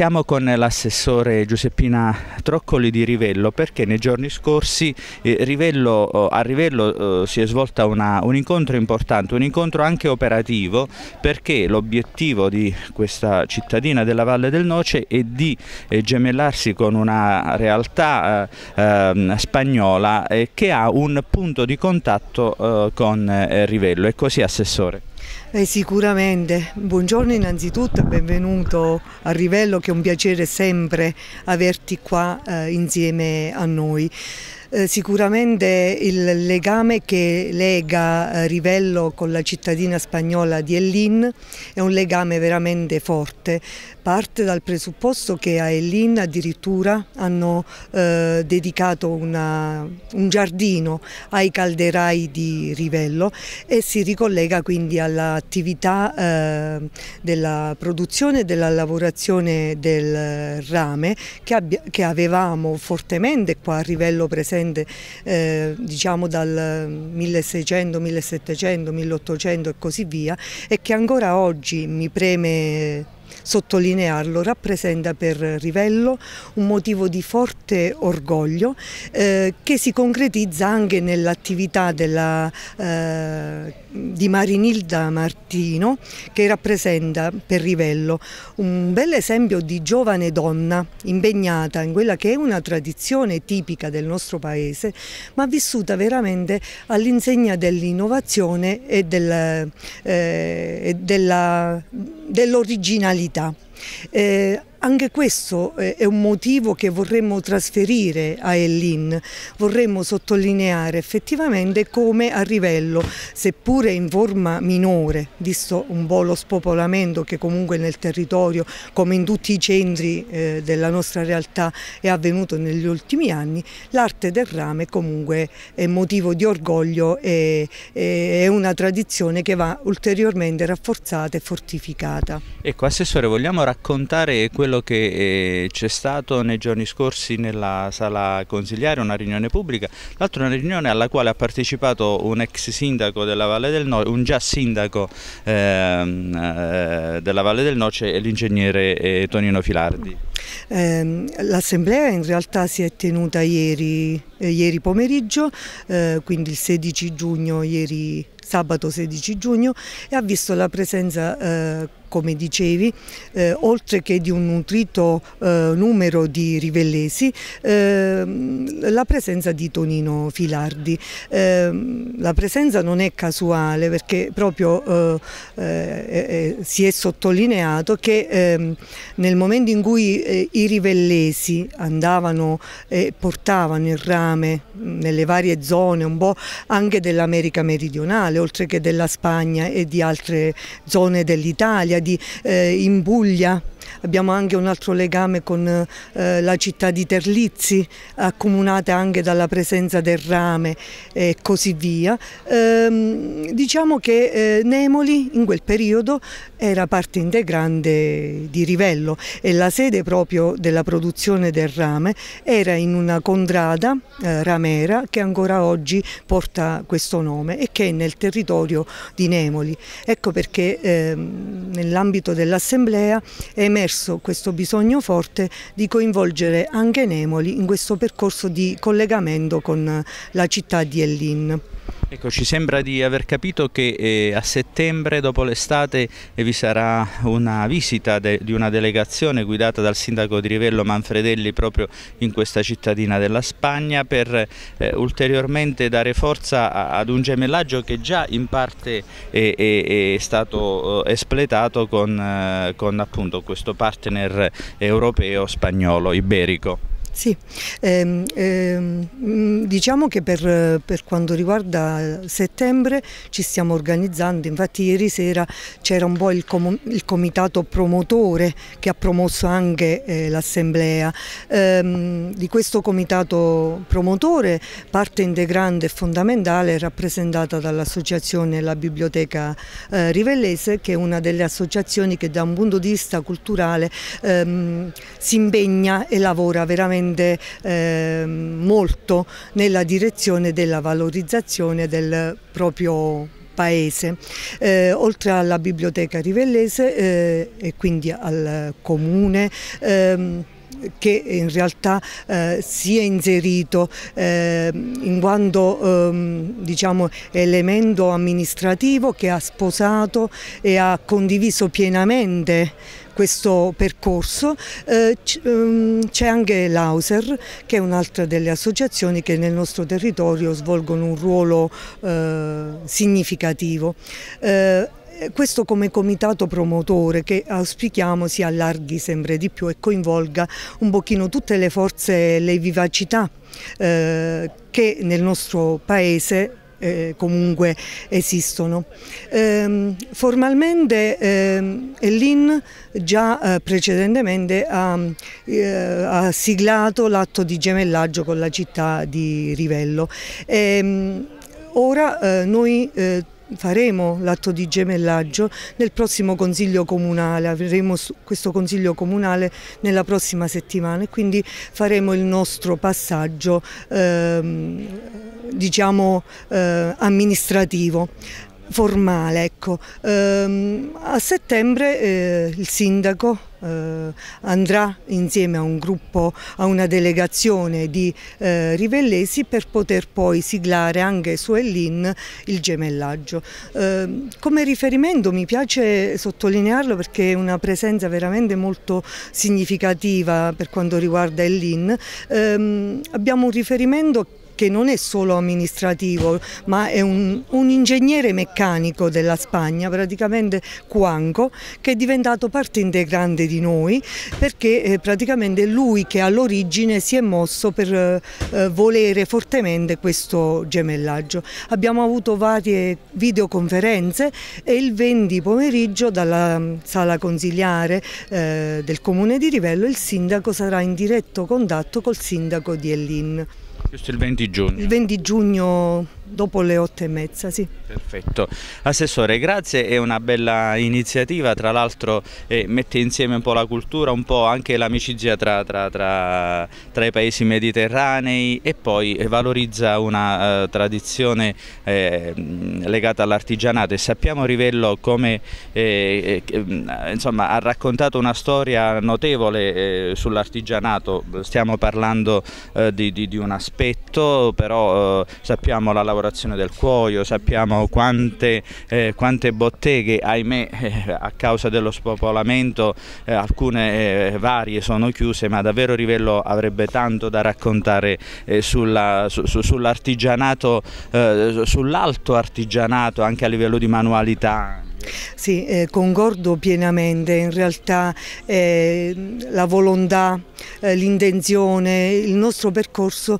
Siamo con l'assessore Giuseppina Troccoli di Rivello perché nei giorni scorsi eh, Rivello, eh, a Rivello eh, si è svolta una, un incontro importante, un incontro anche operativo perché l'obiettivo di questa cittadina della Valle del Noce è di eh, gemellarsi con una realtà eh, ehm, spagnola eh, che ha un punto di contatto con Rivello. È così assessore? Eh, sicuramente, buongiorno innanzitutto, e benvenuto a Rivello che è un piacere sempre averti qua eh, insieme a noi. Eh, sicuramente il legame che lega eh, Rivello con la cittadina spagnola di Ellin è un legame veramente forte. Parte dal presupposto che a Ellin addirittura hanno eh, dedicato una, un giardino ai calderai di Rivello e si ricollega quindi all'attività eh, della produzione e della lavorazione del rame che, che avevamo fortemente qua a Rivello presente presente eh, diciamo dal 1600, 1700, 1800 e così via e che ancora oggi mi preme sottolinearlo, rappresenta per Rivello un motivo di forte orgoglio eh, che si concretizza anche nell'attività eh, di Marinilda Martino che rappresenta per Rivello un bel esempio di giovane donna impegnata in quella che è una tradizione tipica del nostro paese ma vissuta veramente all'insegna dell'innovazione e, del, eh, e dell'originalità. qualità. Eh, anche questo eh, è un motivo che vorremmo trasferire a Ellin, vorremmo sottolineare effettivamente come a Rivello, seppure in forma minore, visto un po' lo spopolamento che comunque nel territorio, come in tutti i centri eh, della nostra realtà è avvenuto negli ultimi anni, l'arte del rame comunque è motivo di orgoglio e è una tradizione che va ulteriormente rafforzata e fortificata. Ecco, Assessore, vogliamo raccontare quello che eh, c'è stato nei giorni scorsi nella sala consigliare, una riunione pubblica, l'altra una riunione alla quale ha partecipato un ex sindaco della Valle del Noce, un già sindaco ehm, eh, della Valle del Noce, l'ingegnere eh, Tonino Filardi. Ehm, l'assemblea in realtà si è tenuta ieri, ieri pomeriggio, quindi il 16 giugno, ieri sabato 16 giugno e ha visto la presenza eh, come dicevi, eh, oltre che di un nutrito eh, numero di rivellesi, eh, la presenza di Tonino Filardi. Ehm, la presenza non è casuale perché proprio eh, eh, eh, si è sottolineato che ehm, nel momento in cui i rivellesi andavano e portavano il rame nelle varie zone, un po' anche dell'America meridionale, oltre che della Spagna e di altre zone dell'Italia, di, eh, in Puglia. Abbiamo anche un altro legame con eh, la città di Terlizzi, accomunata anche dalla presenza del rame e così via. Ehm, diciamo che eh, Nemoli in quel periodo era parte integrante di Rivello e la sede proprio della produzione del rame era in una contrada eh, ramera che ancora oggi porta questo nome e che è nel territorio di Nemoli. Ecco perché ehm, nell'ambito dell'assemblea emerge emerso questo bisogno forte di coinvolgere anche Nemoli in questo percorso di collegamento con la città di Ellin. Ecco, ci sembra di aver capito che eh, a settembre, dopo l'estate, eh, vi sarà una visita di una delegazione guidata dal sindaco di Rivello Manfredelli proprio in questa cittadina della Spagna per eh, ulteriormente dare forza ad un gemellaggio che già in parte è, eh, è, è stato eh, espletato con, eh, con appunto questo partner europeo spagnolo iberico. Sì, ehm, ehm, mm, diciamo che per, per, quanto riguarda settembre ci stiamo organizzando, infatti ieri sera c'era un po' il, com il, comitato promotore che ha promosso anche eh, l'assemblea. Ehm, di questo comitato promotore parte integrante e fondamentale è rappresentata dall'associazione La Biblioteca eh, Rivellese che è una delle associazioni che da un punto di vista culturale ehm, si impegna e lavora veramente tende eh, molto nella direzione della valorizzazione del proprio paese. Eh, oltre alla biblioteca rivellese eh, e quindi al comune, ehm, che in realtà eh, si è inserito eh, in quanto ehm, diciamo, elemento amministrativo che ha sposato e ha condiviso pienamente questo percorso. Eh, ehm, c'è anche l'Auser che è un'altra delle associazioni che nel nostro territorio svolgono un ruolo eh, significativo. Eh, eh, questo come comitato promotore che auspichiamo si allarghi sempre di più e coinvolga un pochino tutte le forze e le vivacità eh, che nel nostro paese eh, comunque esistono. Eh, formalmente eh, l'IN già eh, precedentemente ha, eh, ha siglato l'atto di gemellaggio con la città di Rivello. Ehm, ora eh, noi faremo l'atto di gemellaggio nel prossimo consiglio comunale, avremo questo consiglio comunale nella prossima settimana e quindi faremo il nostro passaggio ehm, diciamo, eh, amministrativo formale. Ecco. Ehm, a settembre eh, il sindaco eh, andrà insieme a un gruppo, a una delegazione di eh, rivellesi per poter poi siglare anche su Ellin il gemellaggio. Ehm, come riferimento mi piace sottolinearlo perché è una presenza veramente molto significativa per quanto riguarda Ellin. Ehm, abbiamo un riferimento perché non è solo amministrativo ma è un, un ingegnere meccanico della Spagna, praticamente Cuanco, che è diventato parte integrante di noi perché eh, praticamente è lui che all'origine si è mosso per eh, eh volere fortemente questo gemellaggio. Abbiamo avuto varie videoconferenze e il 20 pomeriggio dalla mm, sala consigliare eh, del comune di Rivello il sindaco sarà in diretto contatto col sindaco di Ellin. Questo è il 20 giugno. Il 20 giugno dopo le otto e mezza, sì. Perfetto. Assessore, grazie, è una bella iniziativa, tra l'altro eh, mette insieme un po' la cultura, un po' anche l'amicizia tra, tra, tra, tra, i paesi mediterranei e poi valorizza una uh, tradizione eh, legata all'artigianato e sappiamo Rivello come eh, eh insomma, ha raccontato una storia notevole eh, sull'artigianato, stiamo parlando di, di, di, un aspetto, però sappiamo la lavorazione lavorazione del cuoio, sappiamo quante, eh, quante botteghe, ahimè eh, a causa dello spopolamento eh, alcune eh, varie sono chiuse, ma davvero Rivello avrebbe tanto da raccontare eh, sull'artigianato, su, eh, sull sull'alto artigianato anche a livello di manualità. Sì, eh, concordo pienamente, in realtà eh, la volontà, eh, l'intenzione, il nostro percorso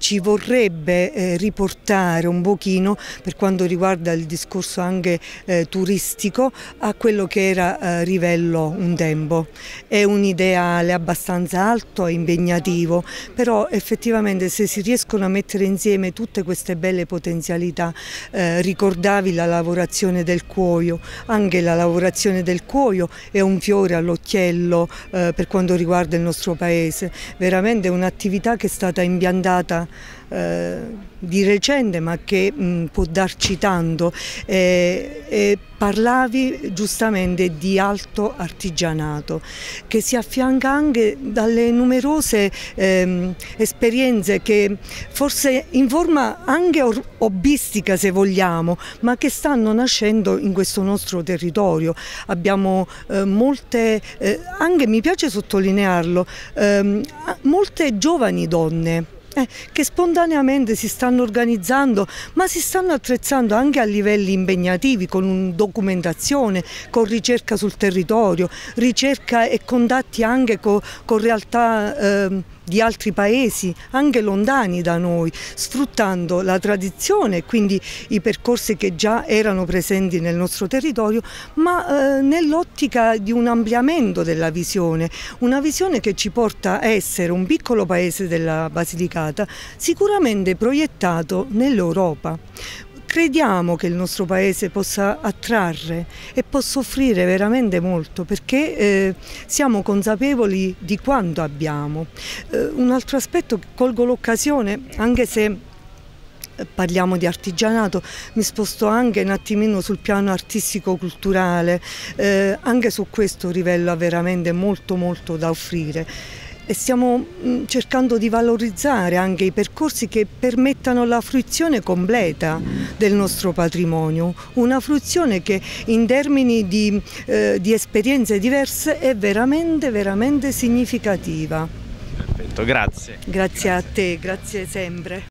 ci vorrebbe eh, riportare un pochino per quanto riguarda il discorso anche eh, turistico a quello che era eh, Rivello un tempo. È un ideale abbastanza alto e impegnativo, però effettivamente se si riescono a mettere insieme tutte queste belle potenzialità, eh, ricordavi la lavorazione del cuoio, anche la lavorazione del cuoio è un fiore all'occhiello eh, per quanto riguarda il nostro paese, veramente un'attività che è stata impiantata eh, di recente ma che mh, può darci tanto. Eh, eh, parlavi giustamente di alto artigianato che si affianca anche dalle numerose ehm, esperienze che forse in forma anche hobbistica se vogliamo ma che stanno nascendo in questo nostro territorio. Abbiamo eh, molte, eh, anche mi piace sottolinearlo, ehm, molte giovani donne eh, che spontaneamente si stanno organizzando ma si stanno attrezzando anche a livelli impegnativi con documentazione, con ricerca sul territorio, ricerca e contatti anche con, con realtà eh, di altri paesi, anche lontani da noi, sfruttando la tradizione, quindi i percorsi che già erano presenti nel nostro territorio, ma eh, nell'ottica di un ampliamento della visione, una visione che ci porta a essere un piccolo paese della Basilicata sicuramente proiettato nell'Europa crediamo che il nostro paese possa attrarre e possa offrire veramente molto perché eh, siamo consapevoli di quanto abbiamo. Eh, un altro aspetto, colgo l'occasione, anche se eh, parliamo di artigianato, mi sposto anche un attimino sul piano artistico-culturale, eh, anche su questo Rivella ha veramente molto molto da offrire e stiamo mm, cercando di valorizzare anche i percorsi che permettano la fruizione completa del nostro patrimonio, una fruizione che in termini di, eh, di esperienze diverse è veramente, veramente significativa. Perfetto, grazie. Grazie, grazie. a te, grazie sempre.